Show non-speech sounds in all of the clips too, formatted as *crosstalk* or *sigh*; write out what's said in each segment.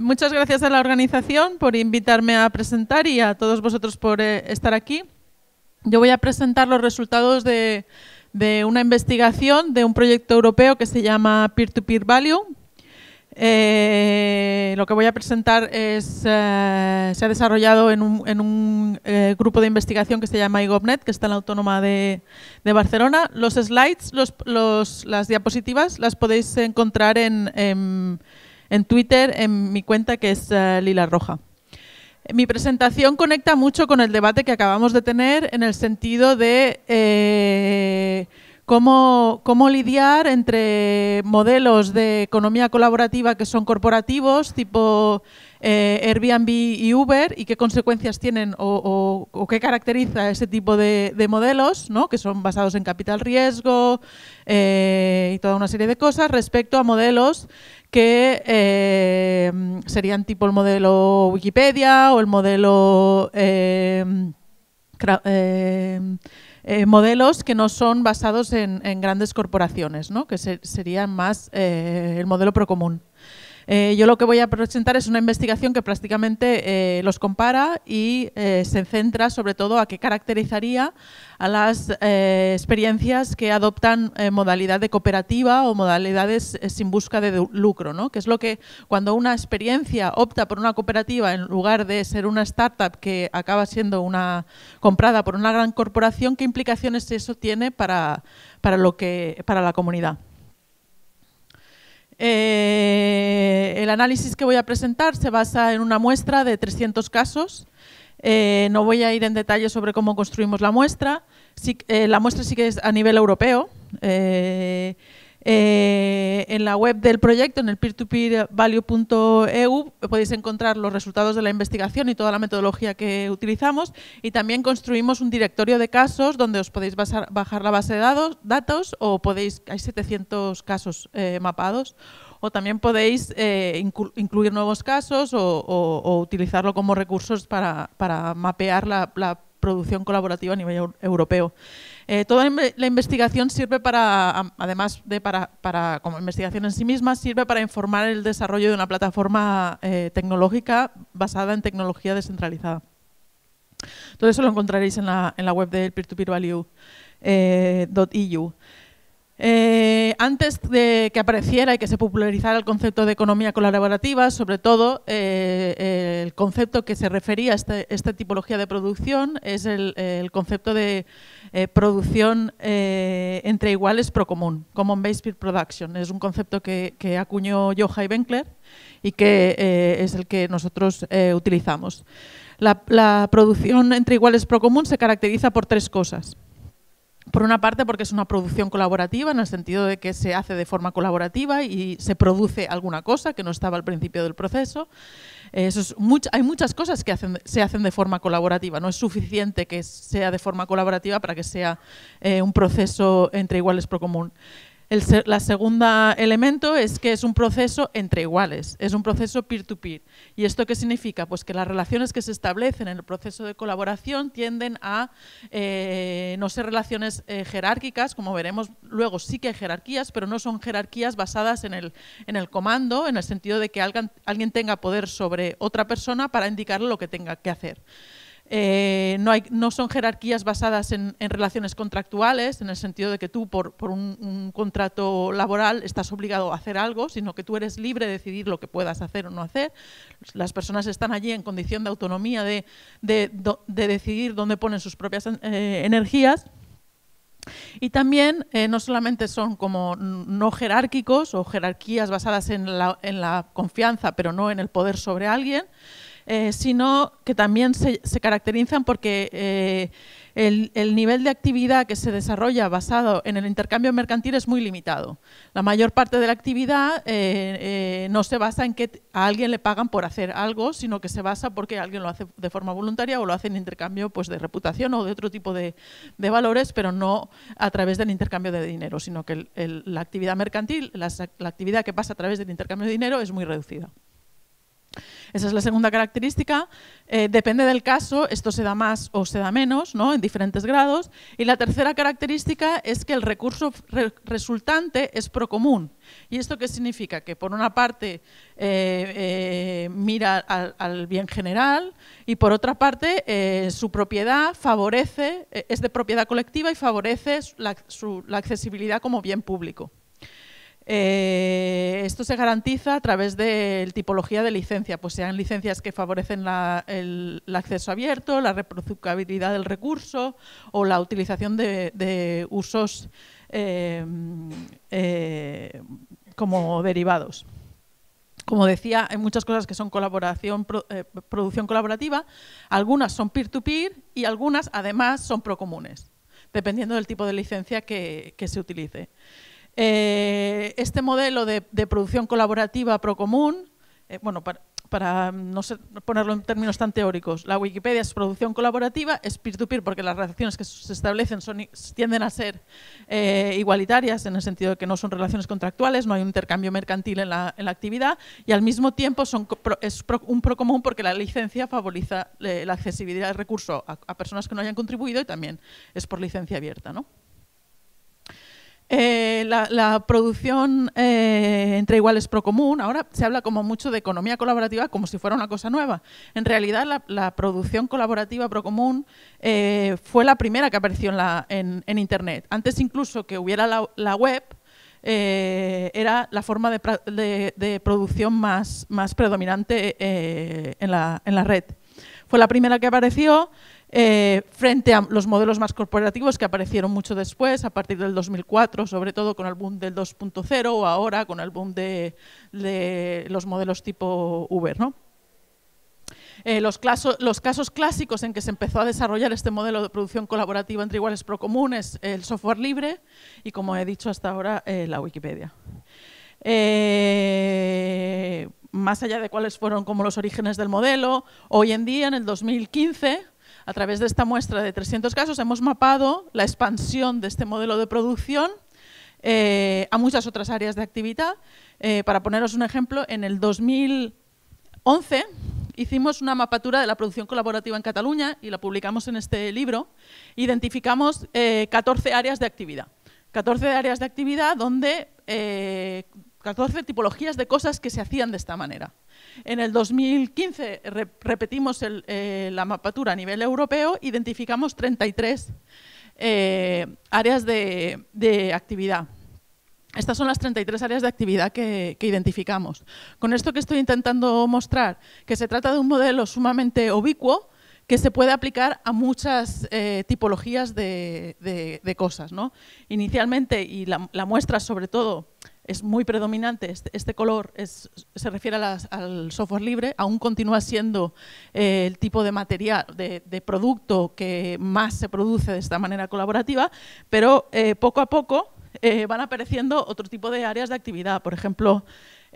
Muchas gracias a la organización por invitarme a presentar y a todos vosotros por eh, estar aquí. Yo voy a presentar los resultados de, una investigación de un proyecto europeo que se llama Peer-to-Peer Value. Eh, lo que voy a presentar es, eh, se ha desarrollado en un, grupo de investigación que se llama IGOBNET, que está en la Autónoma de, Barcelona. Los slides, las diapositivas, las podéis encontrar en en Twitter, en mi cuenta que es eh, Lila Roja. Mi presentación conecta mucho con el debate que acabamos de tener en el sentido de eh, cómo, cómo, lidiar entre modelos de economía colaborativa que son corporativos, tipo eh, Airbnb y Uber y qué consecuencias tienen o, qué caracteriza ese tipo de, modelos, ¿no? que son basados en capital riesgo eh, y toda una serie de cosas, respecto a modelos que eh, serían tipo el modelo Wikipedia o el modelo... modelos que no son basados en, grandes corporaciones, ¿no? que sería serían más el modelo procomún. Eh, yo lo que voy a presentar es una investigación que prácticamente eh, los compara y eh, se centra sobre todo a qué caracterizaría a las experiencias que adoptan modalidad de cooperativa o modalidades sin busca de lucro, ¿no? que es lo que cuando una experiencia opta por una cooperativa en lugar de ser una startup que acaba siendo comprada por una gran corporación, ¿qué implicaciones eso tiene para, para la comunidad? Eh, el análisis que voy a presentar se basa en una muestra de 300 casos. Eh, no voy a ir en detalle sobre cómo construimos la muestra. Eh, la muestra sí que es a nivel europeo. Eh, en la web del proyecto, en el peer to peer e podéis encontrar los resultados de la investigación y toda la metodología que utilizamos. Y también construimos un directorio de casos donde os podéis bajar la base de datos o podéis, hay 700 casos eh, mapados, o también podéis eh, incluir nuevos casos o, utilizarlo como recursos para, mapear la producción colaborativa a nivel europeo. Eh, toda la investigación sirve para, además de para, como investigación en sí misma, sirve para informar el desarrollo de una plataforma eh, tecnológica basada en tecnología descentralizada. Todo eso lo encontraréis en la, web de peer to peervalue.eu eh, eh, antes de que apareciera y que se popularizara el concepto de economía colaborativa, sobre todo eh, el concepto que se refería a este, esta tipología de producción es el, concepto de eh, producción entre iguales pro común, Common Based Production. Es un concepto que, acuñó y Benkler y que es el que nosotros utilizamos. La, la producción entre iguales pro común se caracteriza por tres cosas. Por una parte, porque es una producción colaborativa, en el sentido de que se hace de forma colaborativa y se produce alguna cosa que no estaba al principio del proceso. Eh, hay muchas cosas que se hacen de forma colaborativa. No es suficiente que sea de forma colaborativa para que sea eh, un proceso entre iguales pro común. El segundo elemento es que es un proceso entre iguales, es un proceso peer-to-peer. -peer. to peer y esto qué significa? Pues que las relaciones que se establecen en el proceso de colaboración tienden a eh, no ser relaciones eh, jerárquicas, como veremos luego sí que hay jerarquías, pero no son jerarquías basadas en el, comando, en el sentido de que alguien tenga poder sobre otra persona para indicarle lo que tenga que hacer. Eh, no, son jerarquías basadas en, relaciones contractuales, en el sentido de que tú por, un, contrato laboral estás obligado a hacer algo, sino que tú eres libre de decidir lo que puedas hacer o no hacer. Las personas están allí en condición de autonomía, de, decidir dónde ponen sus propias eh, energías. Y también eh, no solamente son como no jerárquicos o jerarquías basadas en la confianza, pero no en el poder sobre alguien, eh, sino que también se, caracterizan porque eh, el, nivel de actividad que se desarrolla basado en el intercambio mercantil es muy limitado. La mayor parte de la actividad eh, no se basa en que a alguien le pagan por hacer algo, sino que se basa porque alguien lo hace de forma voluntaria o lo hace en intercambio pues, de reputación o de otro tipo de, valores, pero no a través del intercambio de dinero, sino que la actividad mercantil, la, la actividad que pasa a través del intercambio de dinero es muy reducida. Esa es la segunda característica. Eh, depende del caso, esto se da más o se da menos, ¿no? en diferentes grados. Y la tercera característica es que el recurso resultante es procomún. ¿Y esto qué significa? Que por una parte eh, eh, mira al, bien general y por otra parte su propiedad favorece, es de propiedad colectiva y favorece la accesibilidad como bien público. Eh, esto se garantiza a través de tipología de licencia, pues sean licencias que favorecen el, acceso abierto, la reproducibilidad del recurso o la utilización de, usos em, eh, como derivados. Como decía, hay muchas cosas que son colaboración, eh, producción colaborativa, algunas son peer-to-peer y algunas además son procomunes, dependiendo del tipo de licencia que se utilice. Eh, este modelo de, producción colaborativa procomún, eh, bueno, para, no ponerlo en términos tan teóricos, la Wikipedia es producción colaborativa, es peer-to-peer porque las relaciones que se establecen tienden a ser eh, igualitarias en el sentido de que no son relaciones contractuales, no hay un intercambio mercantil en la, actividad y al mismo tiempo es un procomún porque la licencia favoriza la accesibilidad del recurso a, a, personas que no hayan contribuido y también es por licencia abierta. ¿no? Eh, la, producción eh, entre iguales común ahora se habla como mucho de economía colaborativa como si fuera una cosa nueva. En realidad la, producción colaborativa procomún común eh, fue la primera que apareció en, Internet. Antes incluso que hubiera la, web, era la forma de, producción más, predominante en, la, red. Fue la primera que apareció eh, frente a los modelos más corporativos que aparecieron mucho después, a partir del 2004, sobre todo con el boom del 2.0 o ahora con el boom de, los modelos tipo Uber. Eh, los, casos clásicos en que se empezó a desarrollar este modelo de producción colaborativa entre iguales procomunes, el software libre y, como he dicho hasta ahora, eh, la Wikipedia. más allá de cuáles fueron como los orígenes del modelo, hoy en día, en el 2015, a través de esta muestra de 300 casos hemos mapado la expansión de este modelo de producción eh, a muchas otras áreas de actividad. Eh, para poneros un ejemplo, en el 2011 hicimos una mapatura de la producción colaborativa en Cataluña y la publicamos en este libro. Identificamos 14 eh, áreas de actividad. 14 áreas de actividad donde 14 tipologías de cosas que se hacían de esta manera. En el 2015 repetimos eh, la mapatura a nivel europeo, identificamos 33 eh, áreas de, actividad. Estas son las 33 áreas de actividad que, identificamos. Con esto que estoy intentando mostrar, que se trata de un modelo sumamente ubicuo, que se puede aplicar a muchas eh, tipologías de, cosas. Inicialmente, y la, muestra sobre todo es muy predominante, este, este color se refiere al software libre, aún continúa siendo eh, el tipo de material, de, producto que más se produce de esta manera colaborativa, pero eh, poco a poco eh, van apareciendo otro tipo de áreas de actividad, por ejemplo,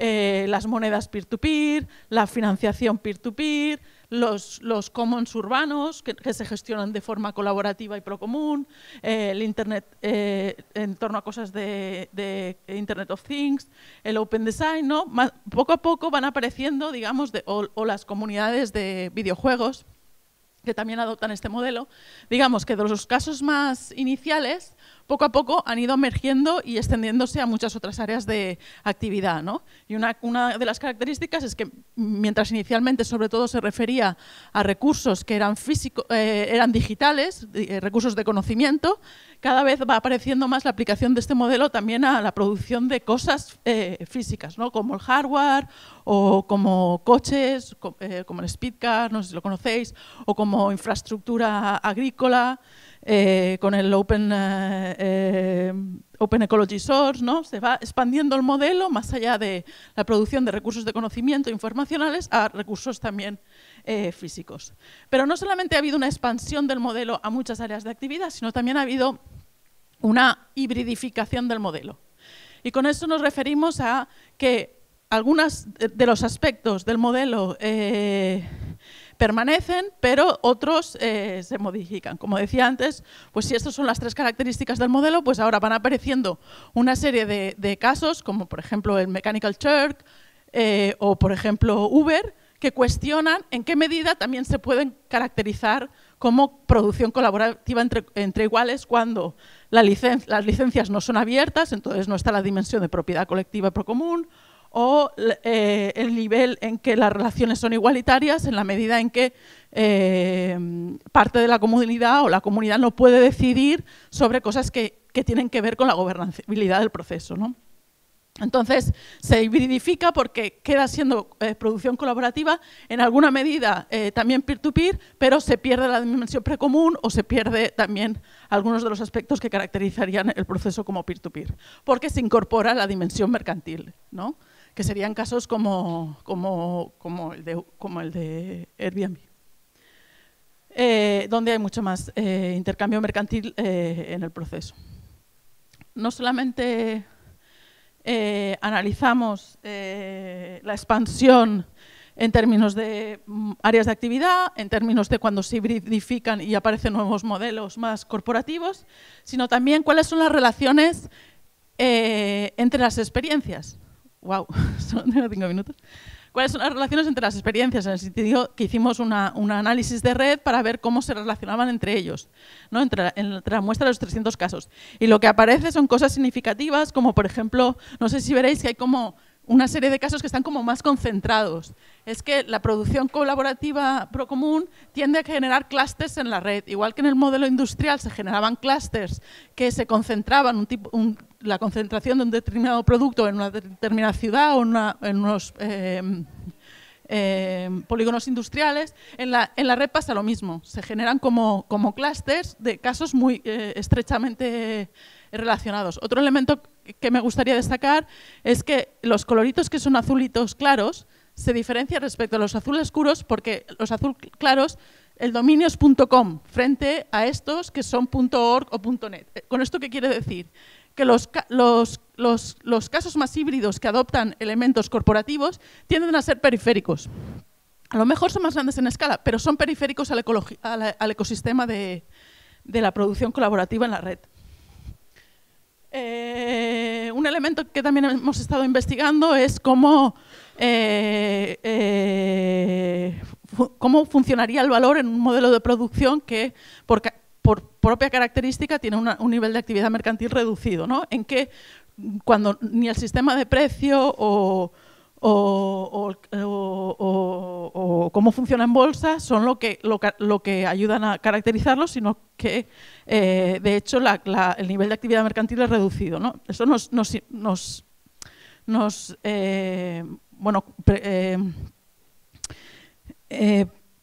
las monedas peer-to-peer, -peer, la financiación peer-to-peer, peer to peer la financiación peer to peer los, los commons urbanos que, se gestionan de forma colaborativa y procomún, eh, el Internet eh, en torno a cosas de, Internet of Things, el Open Design, ¿no? poco a poco van apareciendo, digamos, o las comunidades de videojuegos que también adoptan este modelo. Digamos que de los casos más iniciales poco a poco han ido emergiendo y extendiéndose a muchas otras áreas de actividad. Y una, de las características es que mientras inicialmente sobre todo se refería a recursos que eran, físico, eh, eran digitales, eh, recursos de conocimiento, cada vez va apareciendo más la aplicación de este modelo también a la producción de cosas eh, físicas, ¿no? como el hardware o como coches, como el speed car, no sé si lo conocéis, o como infraestructura agrícola. Eh, con el Open, eh, eh, Open Ecology Source, ¿no? se va expandiendo el modelo más allá de la producción de recursos de conocimiento informacionales a recursos también físicos. Pero no solamente ha habido una expansión del modelo a muchas áreas de actividad, sino también ha habido una hibridificación del modelo. Y con eso nos referimos a que algunos de los aspectos del modelo permanecen, pero otros eh, se modifican. Como decía antes, pues si estas son las tres características del modelo, pues ahora van apareciendo una serie de, casos, como por ejemplo el Mechanical Turk eh, o por ejemplo Uber, que cuestionan en qué medida también se pueden caracterizar como producción colaborativa entre, iguales cuando las licencias no son abiertas, entonces no está la dimensión de propiedad colectiva pro común, o eh, el nivel en que las relaciones son igualitarias en la medida en que eh, parte de la comunidad o la comunidad no puede decidir sobre cosas que, tienen que ver con la gobernabilidad del proceso. ¿no? Entonces, se hibridifica porque queda siendo eh, producción colaborativa, en alguna medida también peer-to-peer, pero se pierde la dimensión precomún o se pierde también algunos de los aspectos que caracterizarían el proceso como peer-to-peer, -peer, porque se incorpora la dimensión mercantil, ¿no? que serían casos como, el, de, Airbnb, eh, donde hay mucho más eh, intercambio mercantil eh, en el proceso. No solamente analizamos la expansión en términos de mm, áreas de actividad, en términos de cuando se hibridifican y aparecen nuevos modelos más corporativos, sino también cuáles son las relaciones entre las experiencias wow, *laughs* son cinco minutos. ¿Cuáles son las relaciones entre las experiencias? En el sentido que hicimos un análisis de red para ver cómo se relacionaban entre ellos, ¿no? entre, entre, la muestra de los 300 casos. Y lo que aparece son cosas significativas, como por ejemplo, no sé si veréis que hay como una serie de casos que están como más concentrados. Es que la producción colaborativa procomún tiende a generar clústeres en la red. Igual que en el modelo industrial se generaban clústeres que se concentraban, la concentración de un determinado producto en una determinada ciudad o en unos em, em, polígonos industriales, en la, en la, red pasa lo mismo. Se generan como, como clústeres de casos muy eh, estrechamente relacionados. Otro elemento que me gustaría destacar es que los coloritos que son azulitos claros se diferencian respecto a los azules oscuros porque los azul claros, el dominio es .com frente a estos que son .org o .net. Eh, ¿Con esto qué quiere decir? Que los, los, casos más híbridos que adoptan elementos corporativos tienden a ser periféricos. A lo mejor son más grandes en escala, pero son periféricos al, ecosistema de la producción colaborativa en la red. Eh, un elemento que también hemos estado investigando es cómo, eh, eh, cómo funcionaría el valor en un modelo de producción que por, por propia característica tiene un nivel de actividad mercantil reducido, ¿no? En que cuando ni el sistema de precio o, eh, o, cómo funciona en bolsa son lo que, lo, que ayudan a caracterizarlo, sino que, eh, de hecho, el nivel de actividad mercantil es reducido. ¿no? Eso nos, nos, nos, eh, bueno,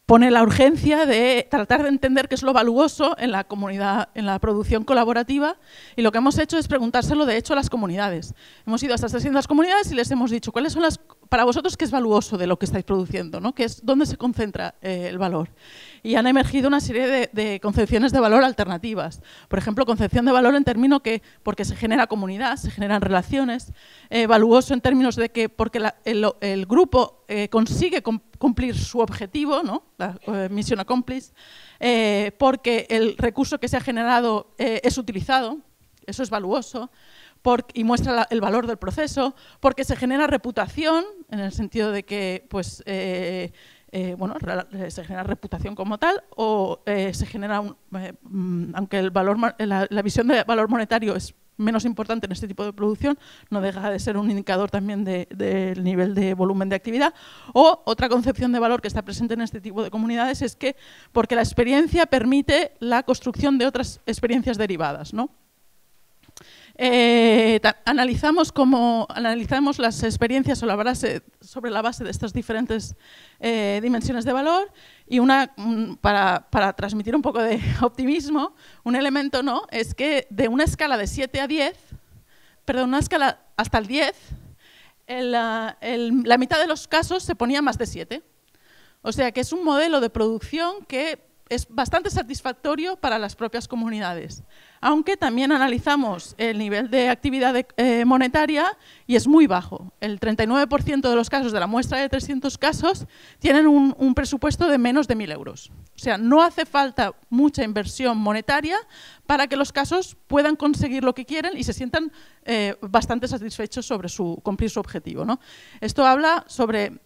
pone la urgencia de tratar de entender qué es lo valuoso en la comunidad, en la producción colaborativa, y lo que hemos hecho es preguntárselo de hecho a las comunidades. Hemos ido a estas 300 comunidades y les hemos dicho cuáles son las para vosotros qué es valuoso de lo que estáis produciendo, ¿no? ¿Qué es dónde se concentra eh, el valor y han emergido una serie de, concepciones de valor alternativas. Por ejemplo, concepción de valor en términos que porque se genera comunidad, se generan relaciones, eh, valuoso en términos de que porque el, grupo eh, consigue cumplir su objetivo, ¿no? la mission eh, misión accomplished, porque el recurso que se ha generado es utilizado, eso es valuoso, y muestra el valor del proceso, porque se genera reputación, en el sentido de que pues, eh, bueno, eh, se genera reputación como tal o eh, se genera, un, mm, aunque el valor, la, visión de valor monetario es menos importante en este tipo de producción, no deja de ser un indicador también del nivel de volumen de actividad. O otra concepción de valor que está presente en este tipo de comunidades es que porque la experiencia permite la construcción de otras experiencias derivadas, ¿no? Eh, analizamos, analizamos las experiencias sobre la base, sobre la base de estas diferentes eh, dimensiones de valor y una, para, transmitir un poco de *laughs* optimismo, un elemento no es que de una escala de 7 a 10, perdón, una escala hasta el 10, la mitad de los casos se ponía más de 7. O sea que es un modelo de producción que es bastante satisfactorio para las propias comunidades, aunque también analizamos el nivel de actividad eh, monetaria y es muy bajo. El 39% de los casos de la muestra de 300 casos tienen un, presupuesto de menos de 1.000 euros. O sea, no hace falta mucha inversión monetaria para que los casos puedan conseguir lo que quieren y se sientan eh, bastante satisfechos sobre su, cumplir su objetivo. ¿no? Esto habla sobre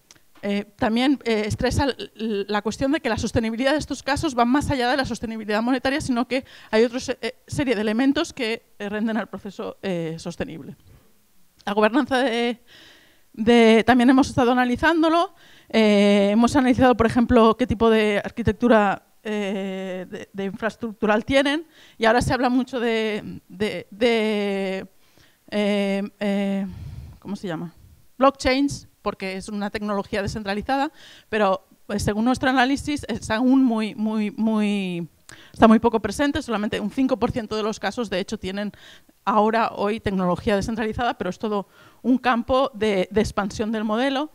eh, también eh, estresa la cuestión de que la sostenibilidad de estos casos va más allá de la sostenibilidad monetaria, sino que hay otra eh, serie de elementos que renden al proceso sostenible. La gobernanza de, también hemos estado analizándolo. hemos analizado, por ejemplo, qué tipo de arquitectura de, de, infraestructural tienen y ahora se habla mucho de, de ¿cómo se llama? Blockchains, porque es una tecnología descentralizada, pero pues, según nuestro análisis es aún muy, muy, muy, está muy poco presente, solamente un 5% de los casos de hecho tienen ahora, hoy, tecnología descentralizada, pero es todo un campo de expansión del modelo.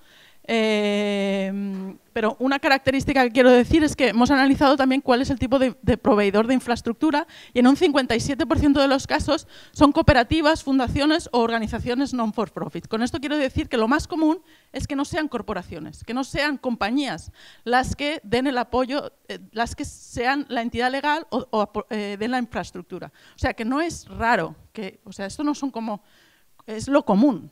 Eh, pero una característica que quiero decir es que hemos analizado también cuál es el tipo de, proveedor de infraestructura y en un 57% de los casos son cooperativas, fundaciones o organizaciones non-for-profit. Con esto quiero decir que lo más común es que no sean corporaciones, que no sean compañías las que den el apoyo, eh, las que sean la entidad legal o, eh, den la infraestructura. O sea, que no es raro, que, o sea, esto no son como, es lo común.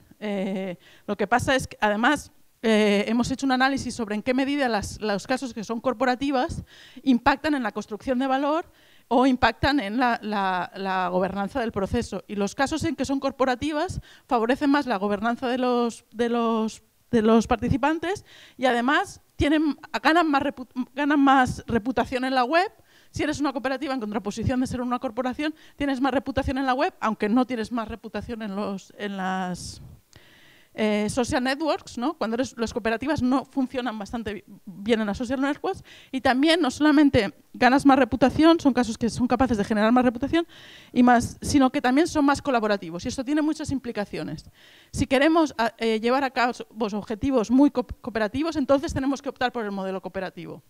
lo que pasa es que además eh, hemos hecho un análisis sobre en qué medida los casos que son corporativas impactan en la construcción de valor o impactan en la, gobernanza del proceso. Y los casos en que son corporativas favorecen más la gobernanza de los, participantes y además ganan, más reputación en la web. Si eres una cooperativa en contraposición de ser una corporación, tienes más reputación en la web, aunque no tienes más reputación en, los, en las eh, social networks, cuando las cooperativas no funcionan bastante bien en las social networks, y también no solamente ganas más reputación, son casos que son capaces de generar más reputación, y más, sino que también son más colaborativos, y esto tiene muchas implicaciones. Si queremos ah, eh, llevar a cabo objetivos muy cooperativos, entonces tenemos que optar por el modelo cooperativo.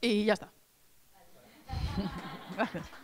Y ya está. *laughs* Gracias.